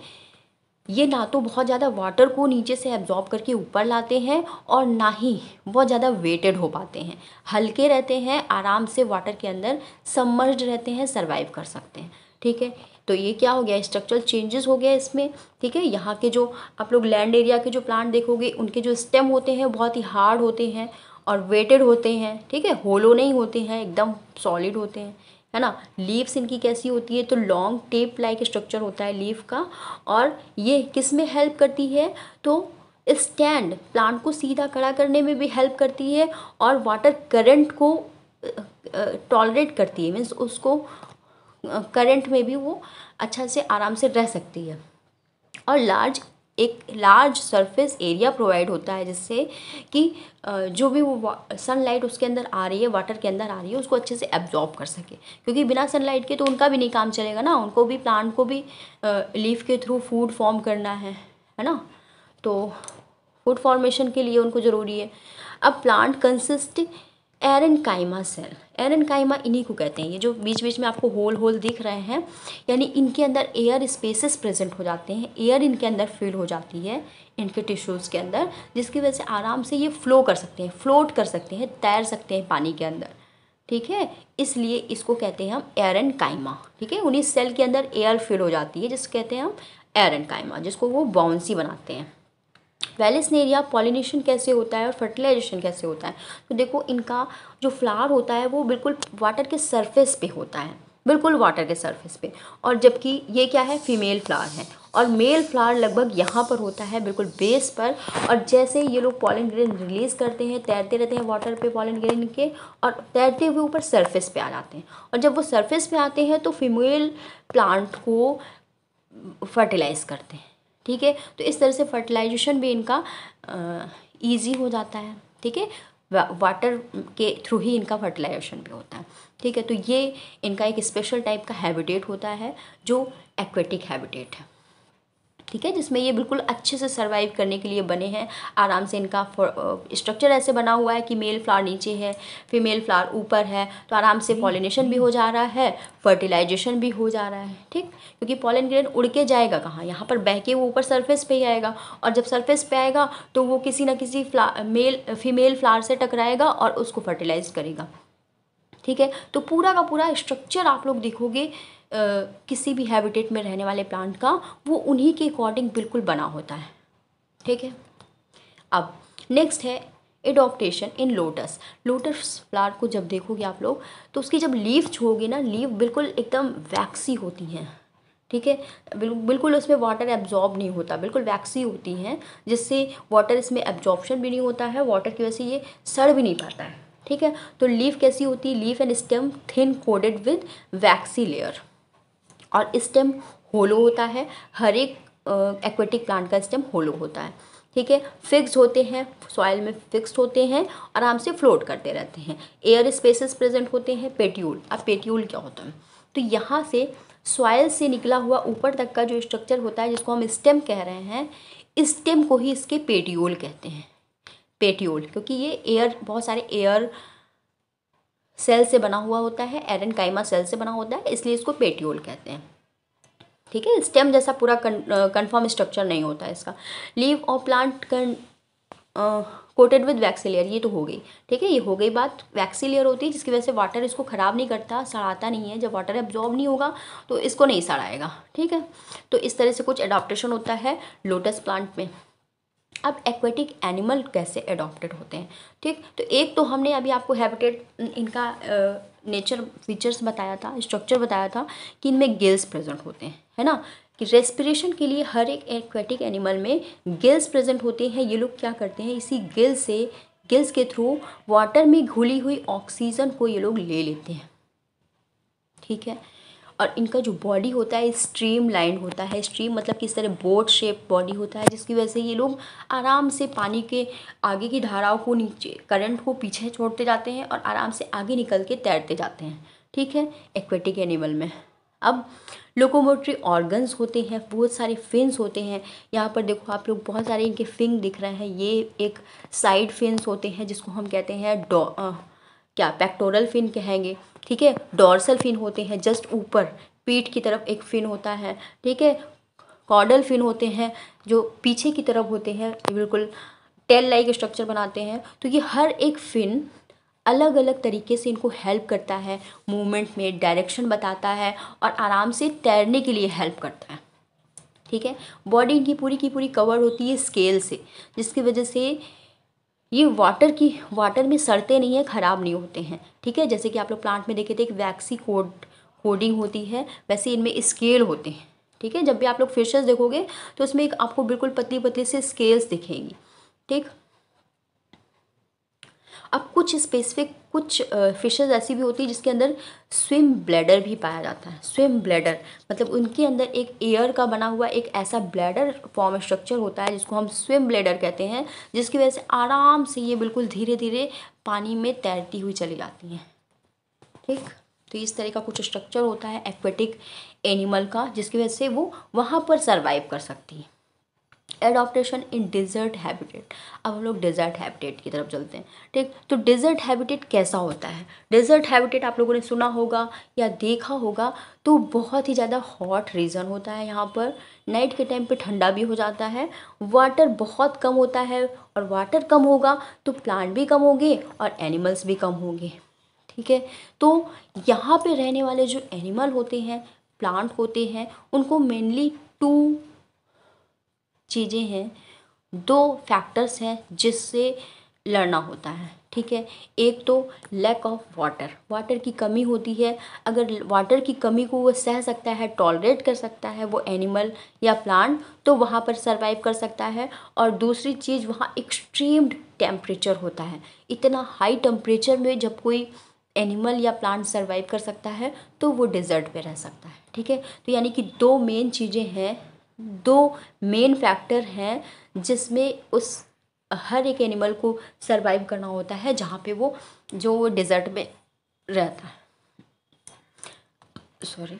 ये ना तो बहुत ज़्यादा वाटर को नीचे से एब्जॉर्ब करके ऊपर लाते हैं और ना ही बहुत ज़्यादा वेटेड हो पाते हैं हल्के रहते हैं आराम से वाटर के अंदर समर्ज रहते हैं सर्वाइव कर सकते हैं ठीक है तो ये क्या हो गया स्ट्रक्चरल चेंजेस हो गया इसमें ठीक है यहाँ के जो आप लोग लैंड एरिया के जो प्लांट देखोगे उनके जो स्टेम होते हैं बहुत ही हार्ड होते हैं और वेटेड होते हैं ठीक है होलो नहीं होते हैं एकदम सॉलिड होते हैं है ना लीव्स इनकी कैसी होती है तो लॉन्ग टेप लाइक स्ट्रक्चर होता है लीव का और ये किस में हेल्प करती है तो स्टैंड प्लांट को सीधा खड़ा करने में भी हेल्प करती है और वाटर करंट को टॉलरेट करती है मीन्स उसको करंट में भी वो अच्छा से आराम से रह सकती है और लार्ज एक लार्ज सरफेस एरिया प्रोवाइड होता है जिससे कि जो भी वो सनलाइट उसके अंदर आ रही है वाटर के अंदर आ रही है उसको अच्छे से एब्जॉर्ब कर सके क्योंकि बिना सनलाइट के तो उनका भी नहीं काम चलेगा ना उनको भी प्लांट को भी लीफ के थ्रू फूड फॉर्म करना है है ना तो फूड फॉर्मेशन के लिए उनको ज़रूरी है अब plant consist aerenchyma cell aerenchyma इन्हीं को कहते हैं ये जो बीच बीच में आपको होल होल दिख रहे हैं यानी इनके अंदर एयर स्पेसेस प्रेजेंट हो जाते हैं एयर इनके अंदर फिल हो जाती है इनके टिश्यूज़ के अंदर जिसकी वजह से आराम से ये फ्लो कर सकते हैं फ्लोट कर सकते हैं तैर सकते हैं पानी के अंदर ठीक है इसलिए इसको कहते हैं हम एरन काइमा ठीक है उन्हीं सेल के अंदर एयर फिल हो जाती है जिसको कहते हैं हम एरन काइमा जिसको वो बाउंसी बनाते हैं वेलिसनेरिया पॉलिनेशन कैसे होता है और फर्टिलाइजेशन कैसे होता है तो देखो इनका जो फ्लावर होता है वो बिल्कुल वाटर के सरफेस पे होता है बिल्कुल वाटर के सरफेस पे और जबकि ये क्या है फीमेल फ्लावर है और मेल फ्लावर लगभग यहाँ पर होता है बिल्कुल बेस पर और जैसे ये लोग पॉलिन ग्रेन रिलीज़ करते हैं तैरते रहते हैं वाटर पे पॉलिन ग्रेन के और तैरते हुए ऊपर सरफेस पे आ जाते हैं और जब वो सरफेस पे आते हैं तो फीमेल प्लांट को फर्टिलाइज़ करते हैं ठीक है तो इस तरह से फर्टिलाइजेशन भी इनका ईजी हो जाता है ठीक है वाटर के थ्रू ही इनका फर्टिलाइजेशन भी होता है ठीक है तो ये इनका एक स्पेशल टाइप का हैबिटेट होता है जो एक्वेटिक हैबिटेट है ठीक है जिसमें ये बिल्कुल अच्छे से सर्वाइव करने के लिए बने हैं आराम से इनका स्ट्रक्चर ऐसे बना हुआ है कि मेल फ्लावर नीचे है फीमेल फ्लावर ऊपर है तो आराम से पॉलिनेशन भी हो जा रहा है फर्टिलाइजेशन भी हो जा रहा है ठीक क्योंकि पॉलिन ग्रेन उड़ के जाएगा कहाँ यहाँ पर बह के वो ऊपर सर्फेस पे ही आएगा और जब सर्फेस पे आएगा तो वो किसी न किसी फ्ला मेल फीमेल फ्लावर से टकराएगा और उसको फर्टिलाइज करेगा ठीक है तो पूरा का पूरा स्ट्रक्चर आप लोग देखोगे किसी भी हैबिटेट में रहने वाले प्लांट का वो उन्हीं के अकॉर्डिंग बिल्कुल बना होता है ठीक है अब नेक्स्ट है adaptation in lotus lotus flower को जब देखोगे आप लोग तो उसकी जब लीव छोगे ना लीव बिल्कुल एकदम वैक्सी होती हैं ठीक है बिल्कुल उसमें वाटर एब्जॉर्ब नहीं होता बिल्कुल वैक्सी होती हैं जिससे वाटर इसमें एब्जॉर्बशन भी नहीं होता है वाटर की वजह से ये सड़ भी नहीं पाता है ठीक है तो लीव कैसी होती है leaf and stem thin coated with waxy layer और स्टेम होलो होता है हर एक एक्वेटिक प्लांट का स्टेम होलो होता है ठीक है फिक्स होते हैं सॉइल में फिक्स होते हैं आराम से फ्लोट करते रहते हैं एयर स्पेसेस प्रेजेंट होते हैं पेट्यूल अब पेट्यूल क्या होता है तो यहाँ से सॉइल से निकला हुआ ऊपर तक का जो स्ट्रक्चर होता है जिसको हम स्टेम कह रहे हैं स्टेम को ही इसके पेट्यूल कहते हैं पेट्यूल क्योंकि ये एयर बहुत सारे एयर सेल से बना हुआ होता है एरन काइमा सेल से बना होता है इसलिए इसको पेटियोल कहते हैं ठीक है स्टेम जैसा पूरा कन्फर्म स्ट्रक्चर नहीं होता है इसका लीव और प्लांट कन कोटेड विद वैक्सीलियर ये तो हो गई ठीक है ये हो गई बात वैक्सीलियर होती है जिसकी वजह से वाटर इसको ख़राब नहीं करता सड़ाता नहीं है जब वाटर एब्जॉर्ब नहीं होगा तो इसको नहीं सड़ाएगा ठीक है तो इस तरह से कुछ अडाप्टेशन होता है लोटस प्लांट में अब एक्वेटिक एनिमल कैसे एडॉप्टेड होते हैं ठीक तो एक तो हमने अभी आपको हैबिटेट इनका नेचर फीचर्स बताया था स्ट्रक्चर बताया था कि इनमें गिल्स प्रेजेंट होते हैं है ना कि रेस्पिरेशन के लिए हर एक एक्वेटिक एनिमल में गिल्स प्रेजेंट होते हैं ये लोग क्या करते हैं इसी गिल से गिल्स के थ्रू वाटर में घुली हुई ऑक्सीजन को ये लोग ले लेते हैं ठीक है और इनका जो बॉडी होता है स्ट्रीम लाइन होता है स्ट्रीम मतलब किस तरह बोट शेप बॉडी होता है जिसकी वजह से ये लोग आराम से पानी के आगे की धाराओं को नीचे करंट को पीछे छोड़ते जाते हैं और आराम से आगे निकल के तैरते जाते हैं ठीक है एक्वेटिक एनिमल में अब लोकोमोटरी ऑर्गन्स होते हैं बहुत सारे फिन्स होते हैं यहाँ पर देखो आप लोग बहुत सारे इनके फिंग दिख रहे हैं ये एक साइड फिन्स होते हैं जिसको हम कहते हैं डॉ क्या पैक्टोरल फिन कहेंगे ठीक है डोरसल फिन होते हैं जस्ट ऊपर पीठ की तरफ एक फिन होता है ठीक है कॉडल फिन होते हैं जो पीछे की तरफ होते हैं बिल्कुल टेल लाइक स्ट्रक्चर बनाते हैं तो ये हर एक फिन अलग अलग तरीके से इनको हेल्प करता है मूवमेंट में डायरेक्शन बताता है और आराम से तैरने के लिए हेल्प करता है ठीक है बॉडी इनकी पूरी की पूरी कवर होती है स्केल से जिसकी वजह से ये वाटर की वाटर में सड़ते नहीं है ख़राब नहीं होते हैं ठीक है जैसे कि आप लोग प्लांट में देखे थे एक वैक्सी कोड कोडिंग होती है वैसे इनमें स्केल होते हैं ठीक है जब भी आप लोग फिशेस देखोगे तो उसमें एक आपको बिल्कुल पतली पतली से स्केल्स दिखेंगी ठीक अब कुछ स्पेसिफिक कुछ फिशेज़ ऐसी भी होती है जिसके अंदर स्विम ब्लैडर भी पाया जाता है स्विम ब्लैडर मतलब उनके अंदर एक एयर का बना हुआ एक ऐसा ब्लैडर फॉर्म स्ट्रक्चर होता है जिसको हम स्विम ब्लैडर कहते हैं जिसकी वजह से आराम से ये बिल्कुल धीरे धीरे पानी में तैरती हुई चली जाती हैं ठीक तो इस तरह का कुछ स्ट्रक्चर होता है एक्वेटिक एनिमल का जिसकी वजह से वो वहाँ पर सर्वाइव कर सकती है एडोप्टेशन इन डिजर्ट हैबिटेट अब हम लोग डिजर्ट हैबिटेट की तरफ चलते हैं ठीक तो डिजर्ट हैबिटेट कैसा होता है डिजर्ट हैबिटेट आप लोगों ने सुना होगा या देखा होगा तो बहुत ही ज़्यादा हॉट रीज़न होता है यहाँ पर नाइट के टाइम पे ठंडा भी हो जाता है वाटर बहुत कम होता है और वाटर कम होगा तो प्लांट भी कम होंगे और एनिमल्स भी कम होंगे ठीक है तो यहाँ पर रहने वाले जो एनिमल होते हैं प्लांट होते हैं उनको मेनली टू चीज़ें हैं दो फैक्टर्स हैं जिससे लड़ना होता है ठीक है एक तो लैक ऑफ वाटर वाटर की कमी होती है अगर वाटर की कमी को वो सह सकता है टॉलरेट कर सकता है वो एनिमल या प्लांट तो वहाँ पर सरवाइव कर सकता है और दूसरी चीज़ वहाँ एक्सट्रीम टेम्परेचर होता है इतना हाई टेम्परेचर में जब कोई एनिमल या प्लांट सर्वाइव कर सकता है तो वो डिज़र्ट पे रह सकता है ठीक है तो यानी कि दो मेन चीज़ें हैं दो मेन फैक्टर हैं जिसमें उस हर एक एनिमल को सरवाइव करना होता है जहाँ पे वो जो डिजर्ट में रहता है सॉरी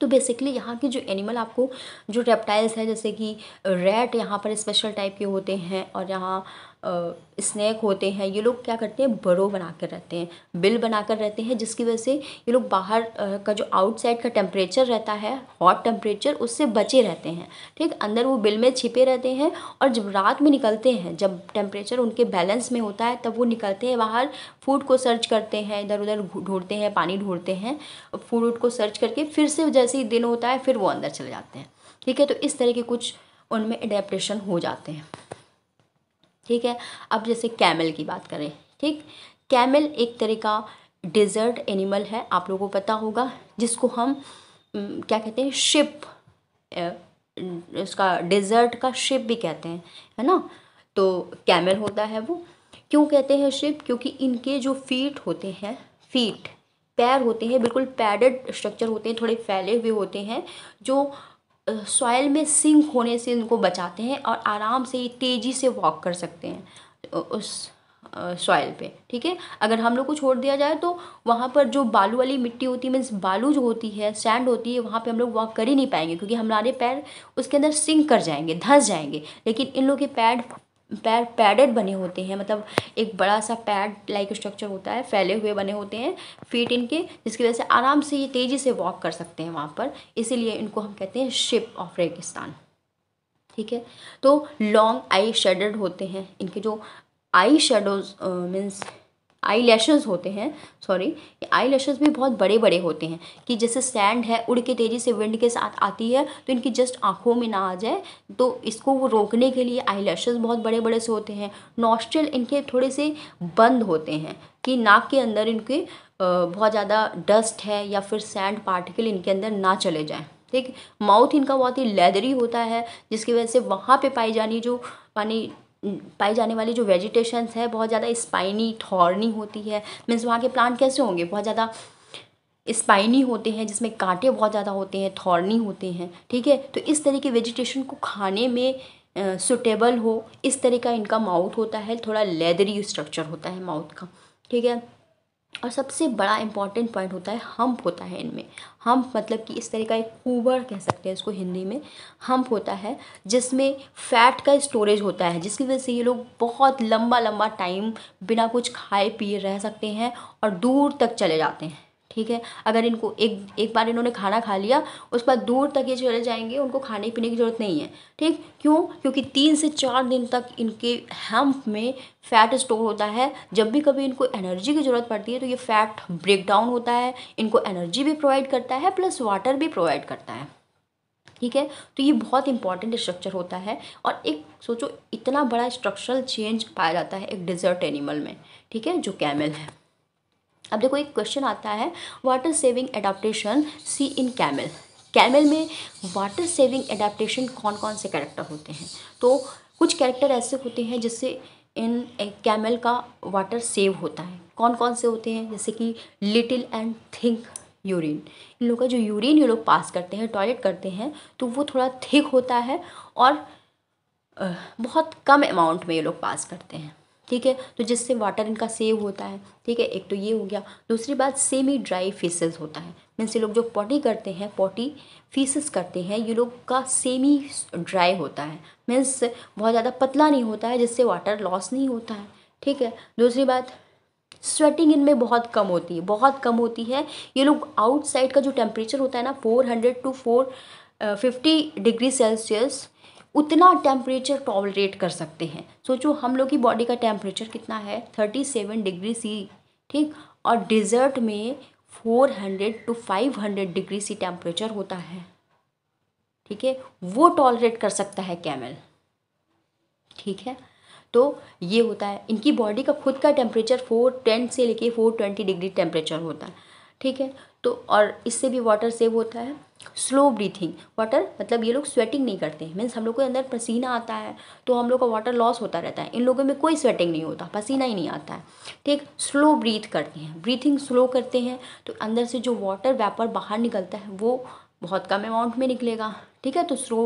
तो बेसिकली यहाँ के जो एनिमल आपको जो रेप्टाइल्स हैं जैसे कि रैट यहाँ पर स्पेशल टाइप के होते हैं और यहाँ स्नैक होते हैं ये लोग क्या करते हैं बड़ो बना कर रहते हैं बिल बना कर रहते हैं जिसकी वजह से ये लोग बाहर का जो आउटसाइड का टेम्परेचर रहता है हॉट टेम्परेचर उससे बचे रहते हैं ठीक अंदर वो बिल में छिपे रहते हैं और जब रात में निकलते हैं जब टेम्परेचर उनके बैलेंस में होता है तब वो निकलते हैं बाहर फूड को सर्च करते हैं इधर उधर ढूंढते हैं पानी ढूंढते हैं फूड को सर्च करके फिर से जैसे ही दिन होता है फिर वो अंदर चले जाते हैं ठीक है तो इस तरह के कुछ उनमें एडेप्टेशन हो जाते हैं ठीक है अब जैसे कैमल की बात करें ठीक कैमल एक तरह का डिज़र्ट एनिमल है आप लोगों को पता होगा जिसको हम क्या कहते हैं शिप उसका डिज़र्ट का शिप भी कहते हैं है ना तो कैमल होता है वो क्यों कहते हैं शिप क्योंकि इनके जो फीट होते हैं फीट पैर होते हैं बिल्कुल पैडेड स्ट्रक्चर होते हैं थोड़े फैले हुए होते हैं जो सॉयल में सिंक होने से इनको बचाते हैं और आराम से तेज़ी से वॉक कर सकते हैं उस सॉइल पे ठीक है अगर हम लोग को छोड़ दिया जाए तो वहाँ पर जो बालू वाली मिट्टी होती है मीन्स बालू जो होती है सैंड होती है वहाँ पे हम लोग वॉक कर ही नहीं पाएंगे क्योंकि हमारे पैर उसके अंदर सिंक कर जाएंगे धंस जाएंगे लेकिन इन लोग के पैर पैर पैडेड बने होते हैं मतलब एक बड़ा सा पैड लाइक स्ट्रक्चर होता है फैले हुए बने होते हैं फीट इनके जिसकी वजह से आराम से ये तेज़ी से वॉक कर सकते हैं वहाँ पर इसीलिए इनको हम कहते हैं शिप ऑफ रेगिस्तान ठीक है तो लॉन्ग आई शेडेड होते हैं इनके जो eye shadows means eye lashes होते हैं सॉरी ये आई लैशेज़ भी बहुत बड़े बड़े होते हैं कि जैसे सैंड है उड़ के तेज़ी से विंड के साथ आती है तो इनकी जस्ट आँखों में ना आ जाए तो इसको वो रोकने के लिए आई लैशेज़ बहुत बड़े बड़े से होते हैं नॉस्ट्रल इनके थोड़े से बंद होते हैं कि नाक के अंदर इनके बहुत ज़्यादा डस्ट है या फिर सैंड पार्टिकल इनके अंदर ना चले जाएँ ठीक माउथ इनका बहुत ही लेदरी होता है जिसकी वजह से वहाँ पे पाई जानी जो पानी पाई जाने वाली जो वेजिटेशंस है बहुत ज़्यादा स्पाइनी थॉर्नी होती है मीन्स वहाँ के प्लांट कैसे होंगे बहुत ज़्यादा स्पाइनी होते हैं जिसमें कांटे बहुत ज़्यादा होते हैं थॉर्नी होते हैं ठीक है तो इस तरह के वेजिटेशन को खाने में सुटेबल हो इस तरह का इनका माउथ होता है थोड़ा लेदरी स्ट्रक्चर होता है माउथ का ठीक है और सबसे बड़ा इम्पॉर्टेंट पॉइंट होता है हम्प होता है इनमें हम्प मतलब कि इस तरह का एक ऊबर कह सकते हैं इसको हिंदी में हम्प होता है जिसमें फैट का स्टोरेज होता है जिसकी वजह से ये लोग बहुत लंबा लंबा टाइम बिना कुछ खाए पिए रह सकते हैं और दूर तक चले जाते हैं ठीक है अगर इनको एक एक बार इन्होंने खाना खा लिया उसके बाद दूर तक ये चले जाएंगे उनको खाने पीने की ज़रूरत नहीं है ठीक क्यों क्योंकि तीन से चार दिन तक इनके हम्प में फ़ैट स्टोर होता है जब भी कभी इनको एनर्जी की ज़रूरत पड़ती है तो ये फैट ब्रेक डाउन होता है इनको एनर्जी भी प्रोवाइड करता है प्लस वाटर भी प्रोवाइड करता है ठीक है तो ये बहुत इंपॉर्टेंट स्ट्रक्चर होता है और एक सोचो इतना बड़ा स्ट्रक्चरल चेंज पाया जाता है एक डिजर्ट एनिमल में ठीक है जो कैमल है अब देखो एक क्वेश्चन आता है water saving adaptation see in camel camel में वाटर सेविंग एडाप्टेशन कौन कौन से कैरेक्टर होते हैं तो कुछ कैरेक्टर ऐसे होते हैं जिससे इन कैमल का वाटर सेव होता है कौन कौन से होते हैं जैसे कि लिटिल एंड थिंक यूरिन इन लोगों का जो यूरिन ये लोग पास करते हैं टॉयलेट करते हैं तो वो थोड़ा थिक होता है और बहुत कम अमाउंट में ये लोग पास करते हैं ठीक है तो जिससे वाटर इनका सेव होता है ठीक है एक तो ये हो गया दूसरी बात सेमी ड्राई फेसेस होता है मीन्स ये लोग जो पॉटी करते हैं पॉटी फीसेस करते हैं ये लोग का सेमी ड्राई होता है मीन्स बहुत ज़्यादा पतला नहीं होता है जिससे वाटर लॉस नहीं होता है ठीक है दूसरी बात स्वेटिंग इनमें बहुत कम होती है बहुत कम होती है ये लोग आउटसाइड का जो टेम्परेचर होता है ना four hundred to four fifty degree celsius उतना टेम्परेचर टॉलरेट कर सकते हैं सोचो हम लोग की बॉडी का टेम्परेचर कितना है थर्टी सेवन डिग्री सी ठीक और डिज़र्ट में four hundred to five hundred degree C temperature होता है ठीक है वो टॉलरेट कर सकता है कैमल ठीक है तो ये होता है इनकी बॉडी का खुद का टेम्परेचर फोर टेन से लेके फोर ट्वेंटी डिग्री टेम्परेचर होता है ठीक है तो और इससे भी वाटर सेव होता है स्लो ब्रीथिंग वाटर मतलब ये लोग स्वेटिंग नहीं करते हैं मीन्स हम लोग के अंदर पसीना आता है तो हम लोग का वाटर लॉस होता रहता है इन लोगों में कोई स्वेटिंग नहीं होता पसीना ही नहीं आता है ठीक स्लो ब्रीथ करते हैं ब्रीथिंग स्लो करते हैं तो अंदर से जो वाटर वेपर बाहर निकलता है वो बहुत कम अमाउंट में निकलेगा ठीक है तो स्लो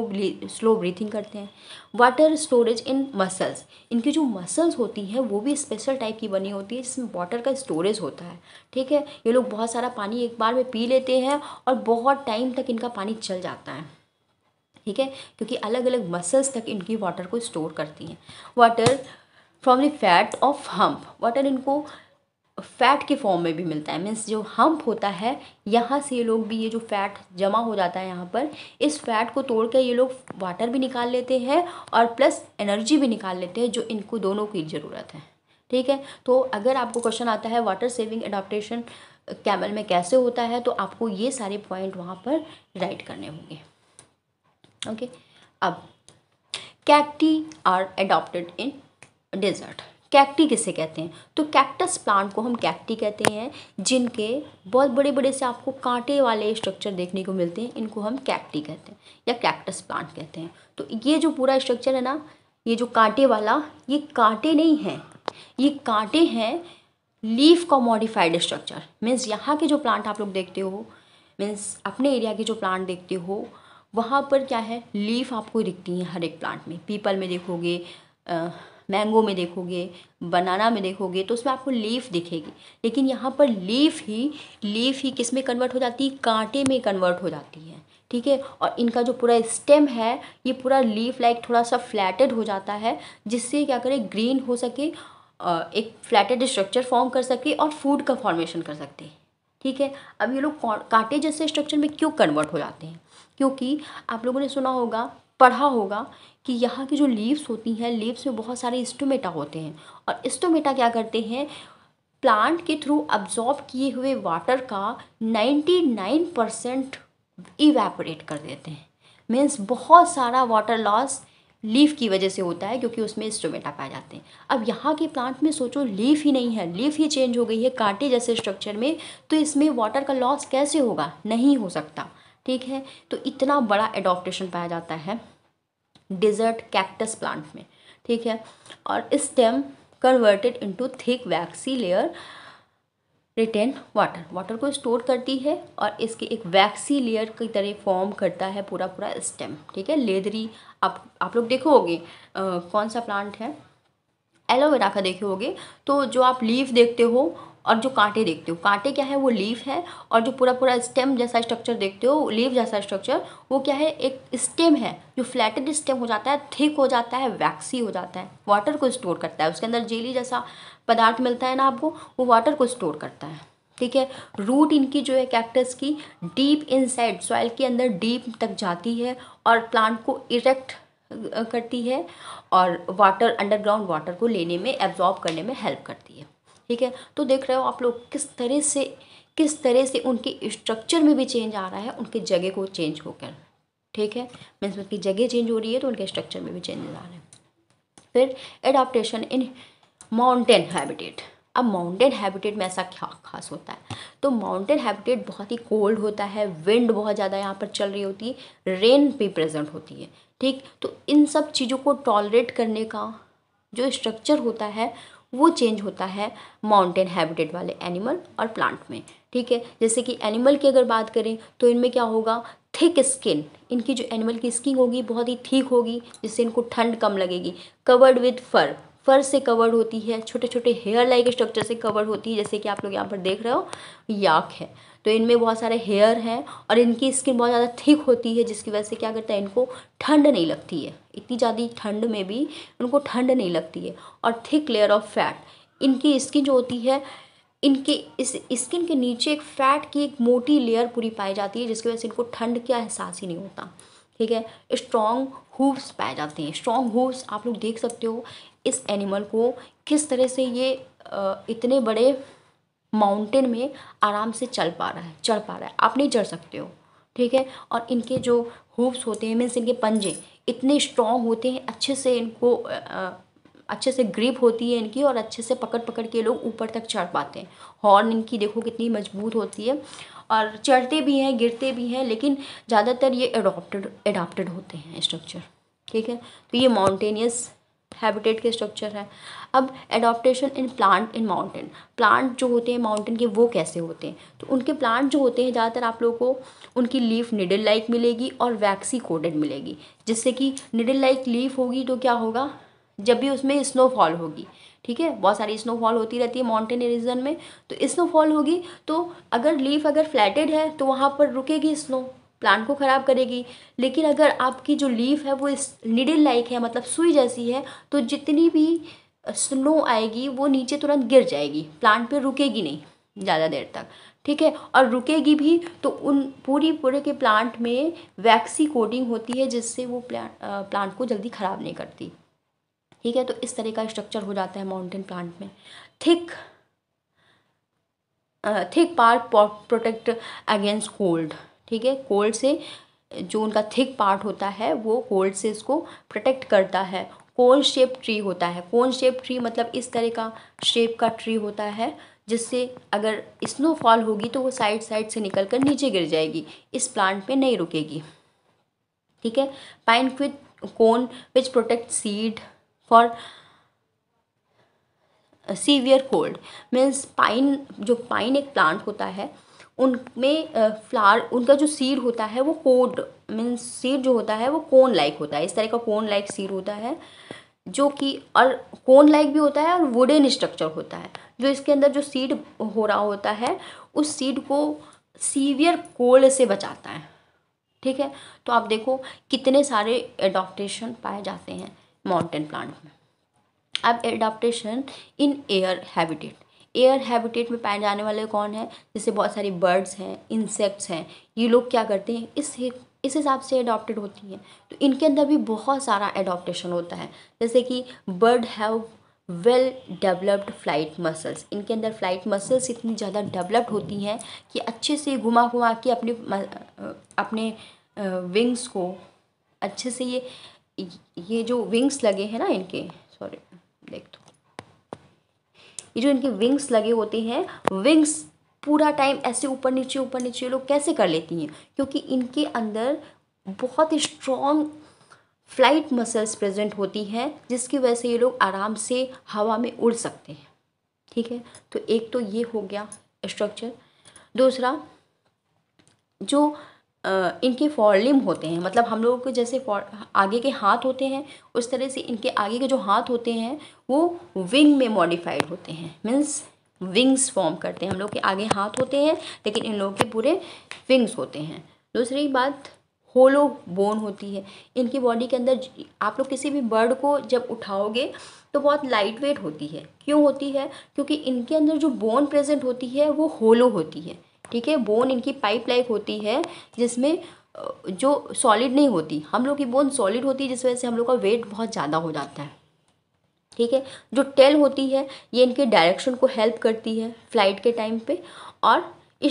स्लो ब्रीथिंग करते हैं वाटर स्टोरेज इन मसल्स इनकी जो मसल्स होती हैं वो भी स्पेशल टाइप की बनी होती है जिसमें वाटर का स्टोरेज होता है ठीक है ये लोग बहुत सारा पानी एक बार में पी लेते हैं और बहुत टाइम तक इनका पानी चल जाता है ठीक है क्योंकि अलग अलग मसल्स तक इनकी वाटर को स्टोर करती हैं water from the fat of hump water इनको फैट के फॉर्म में भी मिलता है मीन्स जो हम्प होता है यहाँ से ये लोग भी ये जो फैट जमा हो जाता है यहाँ पर इस फैट को तोड़ कर ये लोग वाटर भी निकाल लेते हैं और प्लस एनर्जी भी निकाल लेते हैं जो इनको दोनों की ज़रूरत है ठीक है तो अगर आपको क्वेश्चन आता है वाटर सेविंग एडाप्टेशन कैमल में कैसे होता है तो आपको ये सारे पॉइंट वहाँ पर राइट करने होंगे ओके अब cacti are adapted in desert cacti किसे कहते हैं तो कैक्टस प्लांट को हम कैक्टी कहते हैं जिनके बहुत बड़े बड़े से आपको कांटे वाले स्ट्रक्चर देखने को मिलते हैं इनको हम कैक्टी कहते हैं या कैक्टस प्लांट कहते हैं तो ये जो पूरा स्ट्रक्चर है ना ये जो कांटे वाला ये कांटे नहीं है ये कांटे हैं लीफ का मॉडिफाइड स्ट्रक्चर मीन्स यहाँ के जो प्लांट आप लोग देखते हो मीन्स अपने एरिया के जो प्लांट देखते हो वहाँ पर क्या है लीफ आपको दिखती है हर एक प्लांट में पीपल में देखोगे मैंगो में देखोगे बनाना में देखोगे तो उसमें आपको लीफ दिखेगी लेकिन यहाँ पर लीफ ही लीफ ही किस में कन्वर्ट हो जाती है कांटे में कन्वर्ट हो जाती है ठीक है और इनका जो पूरा स्टेम है ये पूरा लीफ लाइक थोड़ा सा फ्लैटेड हो जाता है जिससे क्या करे ग्रीन हो सके एक फ्लैटेड स्ट्रक्चर फॉर्म कर सके और फूड का फॉर्मेशन कर सकते हैं ठीक है अब ये लोग कांटे जैसे स्ट्रक्चर में क्यों कन्वर्ट हो जाते हैं क्योंकि आप लोगों ने सुना होगा पढ़ा होगा कि यहाँ की जो लीव्स होती हैं लीव्स में बहुत सारे स्टोमेटा होते हैं और स्टोमेटा क्या करते हैं प्लांट के थ्रू अब्जॉर्ब किए हुए वाटर का नाइन्टी नाइन परसेंट इवेपोरेट कर देते हैं मीन्स बहुत सारा वाटर लॉस लीफ की वजह से होता है क्योंकि उसमें स्टोमेटा पाए जाते हैं अब यहाँ के प्लांट में सोचो लीफ ही नहीं है लीफ ही चेंज हो गई है कांटे जैसे स्ट्रक्चर में तो इसमें वाटर का लॉस कैसे होगा नहीं हो सकता ठीक है तो इतना बड़ा एडोप्टेशन पाया जाता है डिजर्ट कैक्टस प्लांट में ठीक है और stem converted into thick waxy layer retain water water को स्टोर करती है और इसके एक वैक्सी लेयर की तरह फॉर्म करता है पूरा पूरा स्टेम ठीक है लेदरी आप आप लोग देखोगे कौन सा प्लांट है एलोवेरा का देखे होगे तो जो आप लीफ देखते हो और जो कांटे देखते हो कांटे क्या है वो लीफ है और जो पूरा पूरा स्टेम जैसा स्ट्रक्चर देखते हो लीफ जैसा स्ट्रक्चर वो क्या है एक स्टेम है जो फ्लैटेड स्टेम हो जाता है थिक हो जाता है वैक्सी हो जाता है वाटर को स्टोर करता है उसके अंदर जेली जैसा पदार्थ मिलता है ना आपको वो वाटर को स्टोर करता है ठीक है रूट इनकी जो है कैक्टस की डीप इनसाइड सॉइल के अंदर डीप तक जाती है और प्लांट को इरेक्ट करती है और वाटर अंडरग्राउंड वाटर को लेने में एब्जॉर्ब करने में हेल्प करती है ठीक है तो देख रहे हो आप लोग किस तरह से किस तरह से उनके स्ट्रक्चर में भी चेंज आ रहा है उनकी जगह को चेंज होकर ठीक है मीन्स उनकी जगह चेंज हो रही है तो उनके स्ट्रक्चर में भी चेंज आ रहे हैं फिर एडाप्टेशन इन माउंटेन हैबिटेट अब माउंटेन हैबिटेट में ऐसा क्या खास होता है तो माउंटेन हैबिटेट बहुत ही कोल्ड होता है विंड बहुत ज़्यादा यहाँ पर चल रही होती है रेन भी प्रेजेंट होती है ठीक तो इन सब चीज़ों को टॉलरेट करने का जो स्ट्रक्चर होता है वो चेंज होता है माउंटेन हैबिटेट वाले एनिमल और प्लांट में ठीक है जैसे कि एनिमल की अगर बात करें तो इनमें क्या होगा थिक स्किन इनकी जो एनिमल की स्किन होगी बहुत ही थीक होगी जिससे इनको ठंड कम लगेगी कवर्ड विद फर फर से कवर्ड होती है छोटे छोटे हेयर लाइक स्ट्रक्चर से कवर्ड होती है जैसे कि आप लोग यहाँ पर देख रहे हो याक है तो इनमें बहुत सारे हेयर हैं और इनकी स्किन बहुत ज़्यादा थिक होती है जिसकी वजह से क्या करता है इनको ठंड नहीं लगती है इतनी ज़्यादा ठंड में भी उनको ठंड नहीं लगती है और थिक लेयर ऑफ फैट इनकी स्किन जो होती है इनके इस स्किन के नीचे एक फैट की एक मोटी लेयर पूरी पाई जाती है जिसकी वजह से इनको ठंड का एहसास ही नहीं होता ठीक है स्ट्रॉन्ग हूव्स पाए जाते हैं स्ट्रॉन्ग हूव्स आप लोग देख सकते हो इस एनिमल को किस तरह से ये इतने बड़े माउंटेन में आराम से चल पा रहा है चढ़ पा रहा है आप नहीं चढ़ सकते हो ठीक है और इनके जो हुप्स होते हैं मीन्स इनके पंजे इतने स्ट्रॉन्ग होते हैं अच्छे से इनको अच्छे से ग्रिप होती है इनकी और अच्छे से पकड़ पकड़ के लोग ऊपर तक चढ़ पाते हैं हॉर्न इनकी देखो कितनी मजबूत होती है और चढ़ते भी हैं गिरते भी हैं लेकिन ज़्यादातर ये अडोप्टड अडाप्टड होते हैं स्ट्रक्चर ठीक है तो ये माउंटेनियस हैबिटेट के स्ट्रक्चर है अब adaptation in plant in mountain plant जो होते हैं माउंटेन के वो कैसे होते हैं तो उनके प्लांट जो होते हैं ज़्यादातर आप लोगों को उनकी लीफ निडल लाइक मिलेगी और वैक्सी कोडेड मिलेगी जिससे कि निडल लाइक लीफ होगी तो क्या होगा जब भी उसमें स्नोफॉल होगी ठीक है बहुत सारी स्नोफॉल होती रहती है माउंटेन रीजन में तो स्नोफॉल होगी तो अगर लीफ अगर फ्लैटेड है तो वहाँ पर रुकेगी स्नो प्लांट को ख़राब करेगी लेकिन अगर आपकी जो लीफ है वो इस निडिल लाइक है मतलब सुई जैसी है तो जितनी भी स्नो आएगी वो नीचे तुरंत गिर जाएगी प्लांट पे रुकेगी नहीं ज़्यादा देर तक ठीक है और रुकेगी भी तो उन पूरी पूरे के प्लांट में वैक्सी कोटिंग होती है जिससे वो प्लांट प्लांट को जल्दी ख़राब नहीं करती ठीक है तो इस तरह का स्ट्रक्चर हो जाता है माउंटेन प्लांट में thick thick part protect against cold ठीक है कोल्ड से जो उनका थिक पार्ट होता है वो कोल्ड से इसको प्रोटेक्ट करता है कोन शेप ट्री होता है कोन शेप ट्री मतलब इस तरह का शेप का ट्री होता है जिससे अगर स्नोफॉल होगी तो वो साइड साइड से निकल कर नीचे गिर जाएगी इस प्लांट पे नहीं रुकेगी ठीक है pine with cone which protect seed for severe cold means pine जो पाइन एक प्लांट होता है उनमें फ्लावर उनका जो सीड होता है वो कोड मीन्स सीड जो होता है वो कोन लाइक होता है इस तरह का कोन लाइक सीड होता है जो कि और कोन लाइक भी होता है और वुडन स्ट्रक्चर होता है जो इसके अंदर जो सीड हो रहा होता है उस सीड को सीवियर कोल्ड से बचाता है ठीक है तो आप देखो कितने सारे एडोप्टेशन पाए जाते हैं माउंटेन प्लांट में अब adaptation in air habitat air habitat में पाए जाने वाले कौन है जैसे बहुत सारी बर्ड्स हैं इंसेक्ट्स हैं ये लोग क्या करते हैं इस इस हिसाब से अडोप्टेड होती हैं तो इनके अंदर भी बहुत सारा एडोप्टेशन होता है जैसे कि bird have well developed flight muscles इनके अंदर फ्लाइट मसल्स इतनी ज़्यादा डेवलप्ड होती हैं कि अच्छे से घुमा घुमा के अपने अपने विंग्स को अच्छे से ये ये जो विंग्स लगे हैं ना इनके सॉरी देख दो तो। ये जो इनके विंग्स लगे होते हैं विंग्स पूरा टाइम ऐसे ऊपर नीचे ऊपर नीचे लोग कैसे कर लेती हैं क्योंकि इनके अंदर बहुत ही स्ट्रॉन्ग फ्लाइट मसल्स प्रेजेंट होती हैं जिसकी वजह से ये लोग आराम से हवा में उड़ सकते हैं ठीक है तो एक तो ये हो गया स्ट्रक्चर दूसरा जो इनके फॉरलिम होते हैं मतलब हम लोगों के जैसे आगे के हाथ होते हैं उस तरह से इनके आगे के जो हाथ होते हैं वो विंग में मॉडिफाइड होते हैं मीन्स विंग्स फॉर्म करते हैं हम लोग के आगे हाथ होते हैं लेकिन इन लोगों के पूरे विंग्स होते हैं दूसरी बात होलो बोन होती है इनकी बॉडी के अंदर आप लोग किसी भी बर्ड को जब उठाओगे तो बहुत लाइट वेट होती है क्यों होती है क्योंकि इनके अंदर जो बोन प्रेजेंट होती है वो होलो होती है ठीक है बोन इनकी पाइप लाइक होती है जिसमें जो सॉलिड नहीं होती हम लोग की बोन सॉलिड होती है जिस वजह से हम लोग का वेट बहुत ज़्यादा हो जाता है ठीक है जो टेल होती है ये इनके डायरेक्शन को हेल्प करती है फ्लाइट के टाइम पे और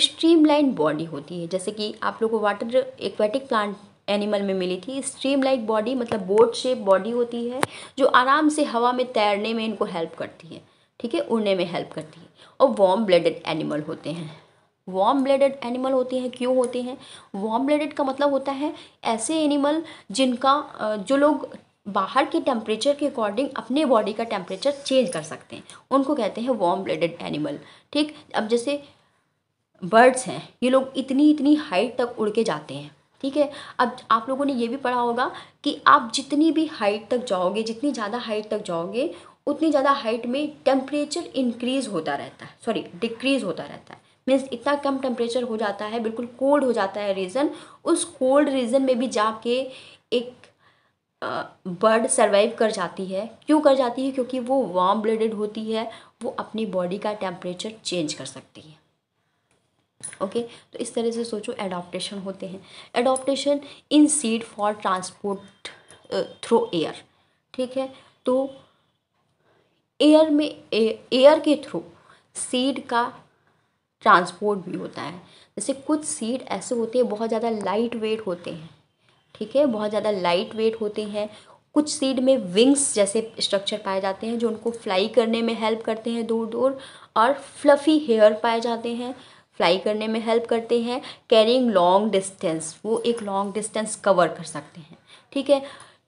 स्ट्रीम लाइन बॉडी होती है जैसे कि आप लोग को वाटर एक्वेटिक प्लांट एनिमल में मिली थी स्ट्रीम बॉडी मतलब बोट शेप बॉडी होती है जो आराम से हवा में तैरने में इनको हेल्प करती है ठीक है उड़ने में हेल्प करती है और वॉम ब्लडेड एनिमल होते हैं वार्म ब्लडेड एनिमल होते हैं क्यों होते हैं वार्म ब्लडेड का मतलब होता है ऐसे एनिमल जिनका जो लोग बाहर के टेम्परेचर के अकॉर्डिंग अपने बॉडी का टेम्परेचर चेंज कर सकते हैं उनको कहते हैं वार्म ब्लडेड एनिमल ठीक अब जैसे बर्ड्स हैं ये लोग इतनी इतनी हाइट तक उड़ के जाते हैं ठीक है अब आप लोगों ने ये भी पढ़ा होगा कि आप जितनी भी हाइट तक जाओगे जितनी ज़्यादा हाइट तक जाओगे उतनी ज़्यादा हाइट में टेम्परेचर इंक्रीज़ होता रहता है सॉरी डिक्रीज़ होता रहता है मीन्स इतना कम टेम्परेचर हो जाता है बिल्कुल कोल्ड हो जाता है रीज़न उस कोल्ड रीज़न में भी जाके एक बर्ड सर्वाइव कर जाती है क्यों कर जाती है क्योंकि वो वार्म ब्लडेड होती है वो अपनी बॉडी का टेम्परेचर चेंज कर सकती है ओके okay, तो इस तरह से सोचो एडोप्टेशन होते हैं adaptation in seed for transport through air ठीक है तो एयर में एयर के थ्रू सीड का ट्रांसपोर्ट भी होता है जैसे कुछ सीड ऐसे होते हैं बहुत ज़्यादा लाइट वेट होते हैं ठीक है बहुत ज़्यादा लाइट वेट होते हैं कुछ सीड में विंग्स जैसे स्ट्रक्चर पाए जाते हैं जो उनको फ्लाई करने में हेल्प करते हैं दूर दूर और फ्लफ़ी हेयर पाए जाते हैं फ्लाई करने में हेल्प करते हैं कैरिंग लॉन्ग डिस्टेंस वो एक लॉन्ग डिस्टेंस कवर कर सकते हैं ठीक है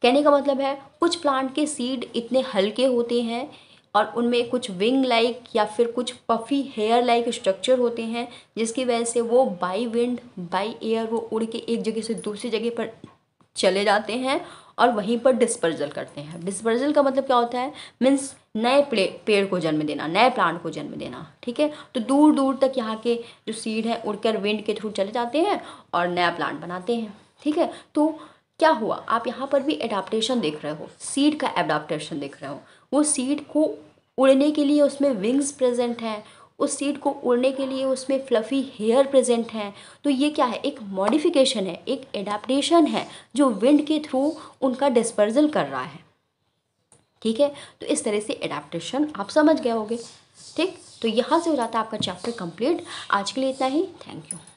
कहने का मतलब है कुछ प्लांट के सीड इतने हल्के होते हैं और उनमें कुछ विंग लाइक या फिर कुछ पफी हेयर लाइक स्ट्रक्चर होते हैं जिसकी वजह से वो बाई विंड बाई एयर वो उड़ के एक जगह से दूसरी जगह पर चले जाते हैं और वहीं पर डिस्पर्जल करते हैं डिस्पर्जल का मतलब क्या होता है मीन्स नए पेड़ को जन्म देना नए प्लांट को जन्म देना ठीक है तो दूर दूर तक यहाँ के जो सीड हैं उड़कर विंड के थ्रू चले जाते हैं और नया प्लांट बनाते हैं ठीक है तो क्या हुआ आप यहाँ पर भी एडाप्टेशन देख रहे हो सीड का एडाप्टेशन देख रहे हो वो सीड को उड़ने के लिए उसमें विंग्स प्रेजेंट हैं उस सीड को उड़ने के लिए उसमें फ्लफ़ी हेयर प्रेजेंट हैं तो ये क्या है एक मॉडिफिकेशन है एक एडाप्टेशन है जो विंड के थ्रू उनका डिस्पर्जल कर रहा है ठीक है तो इस तरह से एडाप्टेशन आप समझ गए होगे ठीक तो यहाँ से हो जाता है आपका चैप्टर कंप्लीट आज के लिए इतना ही थैंक यू